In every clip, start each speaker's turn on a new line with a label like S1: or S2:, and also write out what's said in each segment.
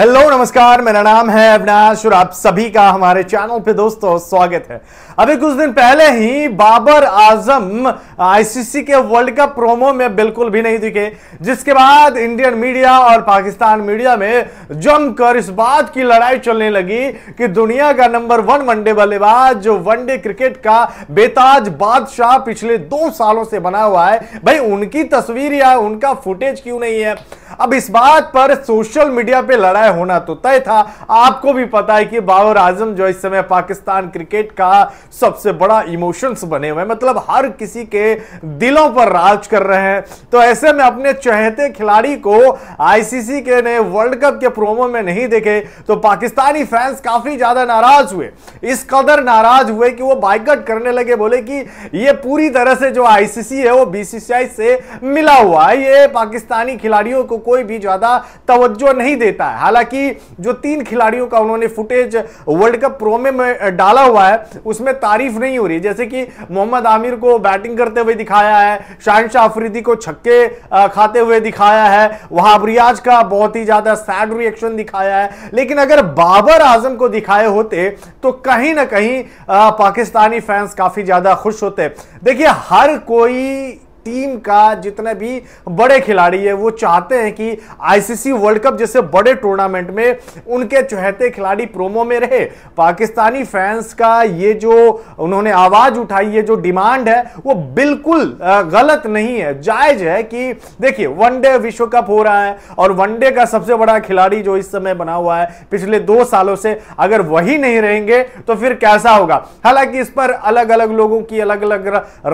S1: hello नमस्कार मेरा नाम है अविनाश और आप सभी का हमारे चैनल पे दोस्तों स्वागत है अभी कुछ दिन पहले ही बाबर आजम आईसीसी के वर्ल्ड कप प्रोमो में बिल्कुल भी नहीं दिखे जिसके बाद इंडियन मीडिया और पाकिस्तान मीडिया में जमकर इस बात की लड़ाई चलने लगी कि दुनिया का नंबर वन वनडे बल्लेबाज जो वनडे क्रिकेट का बेताज बादशाह पिछले दो सालों से बना हुआ है भाई उनकी तस्वीर या उनका फुटेज क्यों नहीं है अब इस बात पर सोशल मीडिया पर लड़ाई होना तो तय था आपको भी पता है कि बाबर आजम जो इस समय पाकिस्तान क्रिकेट का सबसे बड़ा इमोशंस बने हुए मतलब हर किसी के दिलों पर राज कर रहे हैं तो ऐसे में अपने चहेते खिलाड़ी को आईसीसी के ने वर्ल्ड कप के प्रोमो में नहीं देखे तो पाकिस्तानी फैंस काफी ज्यादा नाराज हुए इस कदर नाराज हुए कि वो बाइकट करने लगे बोले कि ये पूरी तरह से जो आईसीसी है वो बीसीसीआई से मिला हुआ है ये पाकिस्तानी खिलाड़ियों को कोई भी ज्यादा तवज्जो नहीं देता है हालांकि जो तीन खिलाड़ियों का उन्होंने फुटेज वर्ल्ड कप प्रो में डाला हुआ है उसमें तारीफ नहीं हो रही जैसे कि मोहम्मद आमिर को बैटिंग करते हुए दिखाया है शाहन शाह अफरीदी को छक्के खाते हुए दिखाया है वहां रियाज का बहुत ही ज्यादा सैड रिएक्शन दिखाया है लेकिन अगर बाबर आजम को दिखाए होते तो कहीं ना कहीं पाकिस्तानी फैंस काफी ज्यादा खुश होते देखिए हर कोई टीम का जितने भी बड़े खिलाड़ी है वो चाहते हैं कि आईसीसी वर्ल्ड कप जैसे बड़े टूर्नामेंट में उनके चहते खिलाड़ी प्रोमो में रहे पाकिस्तानी फैंस का ये जो उन्होंने आवाज उठाई है जो डिमांड है वो बिल्कुल गलत नहीं है जायज है कि देखिए वनडे विश्व कप हो रहा है और वनडे का सबसे बड़ा खिलाड़ी जो इस समय बना हुआ है पिछले दो सालों से अगर वही नहीं रहेंगे तो फिर कैसा होगा हालांकि इस पर अलग अलग लोगों की अलग अलग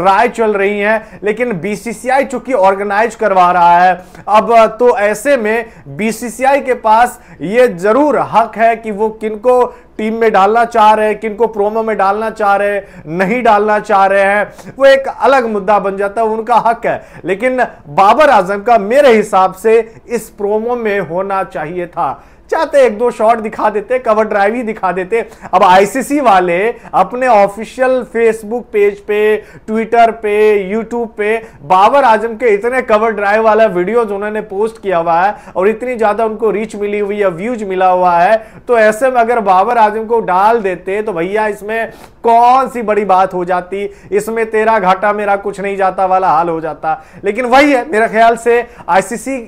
S1: राय चल रही है लेकिन बीसीसीआई चूंकि ऑर्गेनाइज करवा रहा है अब तो ऐसे में बीसीसीआई के पास ये जरूर हक है कि वो किनको टीम में डालना चाह रहे हैं किनको प्रोमो में डालना चाह रहे हैं नहीं डालना चाह रहे हैं वो एक अलग मुद्दा बन जाता है उनका हक है लेकिन बाबर आजम का मेरे हिसाब से इस प्रोमो में होना चाहिए था चाहते एक दो शॉट दिखा देते कवर ड्राइव ही दिखा देते अब आईसीसी वाले अपने ऑफिशियल फेसबुक पेज पे ट्विटर पे यूट्यूब पे बाबर आजम के इतने कवर ड्राइव वाला वीडियो उन्होंने पोस्ट किया हुआ है और इतनी ज्यादा उनको रीच मिली हुई है व्यूज मिला हुआ है तो ऐसे में अगर बाबर आजम को डाल देते तो भैया इसमें कौन सी बड़ी बात हो जाती इसमें तेरा घाटा मेरा कुछ नहीं जाता वाला हाल हो जाता लेकिन वही है मेरे ख्याल से आईसीसी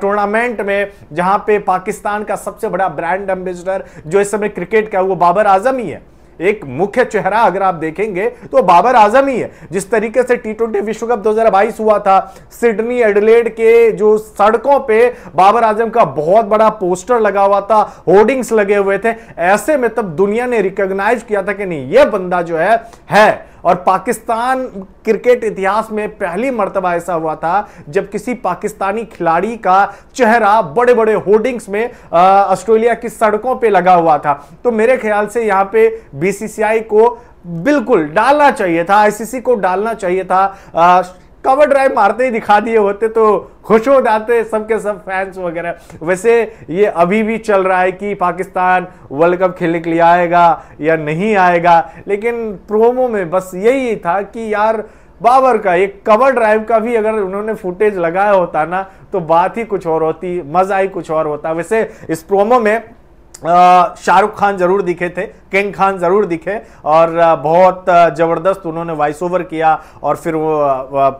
S1: टूर्नामेंट में जहां पे पाकिस्तान का सबसे बड़ा ब्रांड एम्बेसडर जो इस समय क्रिकेट का वो बाबर आजम ही है एक मुख्य चेहरा अगर आप देखेंगे तो बाबर आजम ही है जिस तरीके से टी ट्वेंटी विश्व कप 2022 हुआ था सिडनी एडलेड के जो सड़कों पे बाबर आजम का बहुत बड़ा पोस्टर लगा हुआ था होर्डिंग्स लगे हुए थे ऐसे में तब दुनिया ने रिकॉग्नाइज किया था कि नहीं ये बंदा जो है है और पाकिस्तान क्रिकेट इतिहास में पहली मरतबा ऐसा हुआ था जब किसी पाकिस्तानी खिलाड़ी का चेहरा बड़े बड़े होर्डिंग्स में ऑस्ट्रेलिया की सड़कों पे लगा हुआ था तो मेरे ख्याल से यहाँ पे बीसीसीआई को बिल्कुल डालना चाहिए था आईसीसी को डालना चाहिए था आ, कवर ड्राइव मारते ही दिखा दिए होते तो खुश हो जाते सबके सब फैंस वगैरह वैसे ये अभी भी चल रहा है कि पाकिस्तान वर्ल्ड कप खेलने के लिए आएगा या नहीं आएगा लेकिन प्रोमो में बस यही था कि यार बाबर का एक कवर ड्राइव का भी अगर उन्होंने फुटेज लगाया होता ना तो बात ही कुछ और होती मज़ा ही कुछ और होता वैसे इस प्रोमो में शाहरुख खान जरूर दिखे थे किंग खान ज़रूर दिखे और बहुत ज़बरदस्त उन्होंने वॉइस ओवर किया और फिर वो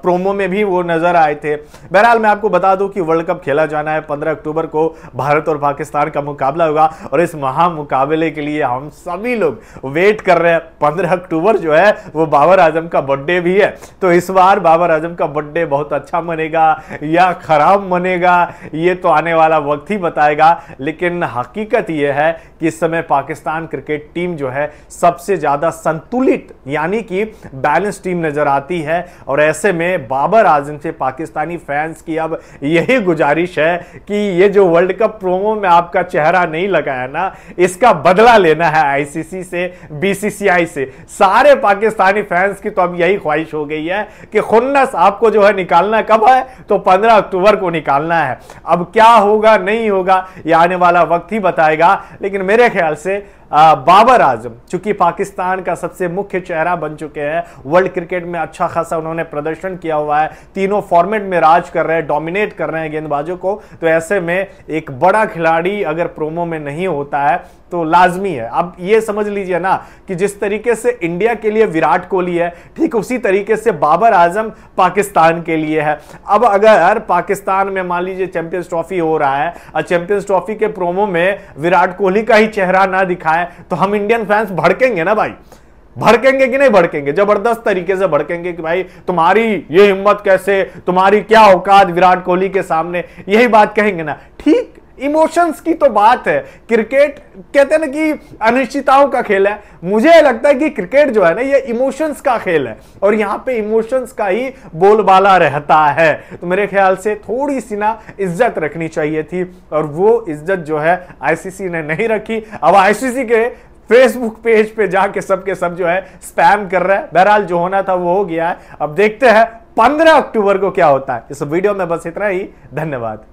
S1: प्रोमो में भी वो नज़र आए थे बहरहाल मैं आपको बता दूं कि वर्ल्ड कप खेला जाना है 15 अक्टूबर को भारत और पाकिस्तान का मुकाबला होगा और इस महा मुकाबले के लिए हम सभी लोग वेट कर रहे हैं पंद्रह अक्टूबर जो है वो बाबर आजम का बर्थडे भी है तो इस बार बाबर आजम का बर्थडे बहुत अच्छा मनेगा या खराब मनेगा ये तो आने वाला वक्त ही बताएगा लेकिन हकीकत यह है कि इस समय पाकिस्तान क्रिकेट टीम जो है सबसे ज़्यादा संतुलित यानी कि बैलेंस टीम नज़र आती है और ऐसे में बाबर आजम से पाकिस्तानी फैंस की अब यही गुजारिश है कि ये जो वर्ल्ड कप प्रोमो में आपका चेहरा नहीं लगाया ना इसका बदला लेना है आईसीसी से बीसीसीआई से सारे पाकिस्तानी फैंस की तो अब यही ख्वाहिश हो गई है कि खुन्नस आपको जो है निकालना कब है तो 15 अक्टूबर को निकालना है अब क्या होगा नहीं होगा यह आने वाला वक्त ही बताएगा लेकिन मेरे ख्याल से बाबर आजम चूंकि पाकिस्तान का सबसे मुख्य चेहरा बन चुके हैं वर्ल्ड क्रिकेट में अच्छा खासा उन्होंने प्रदर्शन किया हुआ है तीनों फॉर्मेट में राज कर रहे हैं डोमिनेट कर रहे हैं गेंदबाजों को तो ऐसे में एक बड़ा खिलाड़ी अगर प्रोमो में नहीं होता है तो लाजमी है अब ये समझ लीजिए ना कि जिस तरीके से इंडिया के लिए विराट कोहली है ठीक उसी तरीके से बाबर आजम पाकिस्तान के लिए है अब अगर पाकिस्तान में मान लीजिए चैंपियंस ट्रॉफी हो रहा है और चैंपियंस ट्रॉफी के प्रोमो में विराट कोहली का ही चेहरा ना दिखाए तो हम इंडियन फैंस भड़केंगे ना भाई भड़केंगे कि नहीं भड़केंगे जबरदस्त तरीके से भड़केंगे कि भाई तुम्हारी ये हिम्मत कैसे तुम्हारी क्या औकात विराट कोहली के सामने यही बात कहेंगे ना ठीक इमोशंस की तो बात है क्रिकेट कहते हैं ना कि अनिश्चितताओं का खेल है मुझे लगता है कि क्रिकेट जो है ना ये इमोशंस का खेल है और यहाँ पे इमोशंस का ही बोलबाला रहता है तो मेरे ख्याल से थोड़ी सी ना इज्जत रखनी चाहिए थी और वो इज्जत जो है आईसीसी ने नहीं रखी अब आईसीसी के फेसबुक पेज पे जाके सबके सब जो है स्पैम कर रहे हैं बहरहाल जो होना था वो हो गया है अब देखते हैं पंद्रह अक्टूबर को क्या होता है इस वीडियो में बस इतना ही धन्यवाद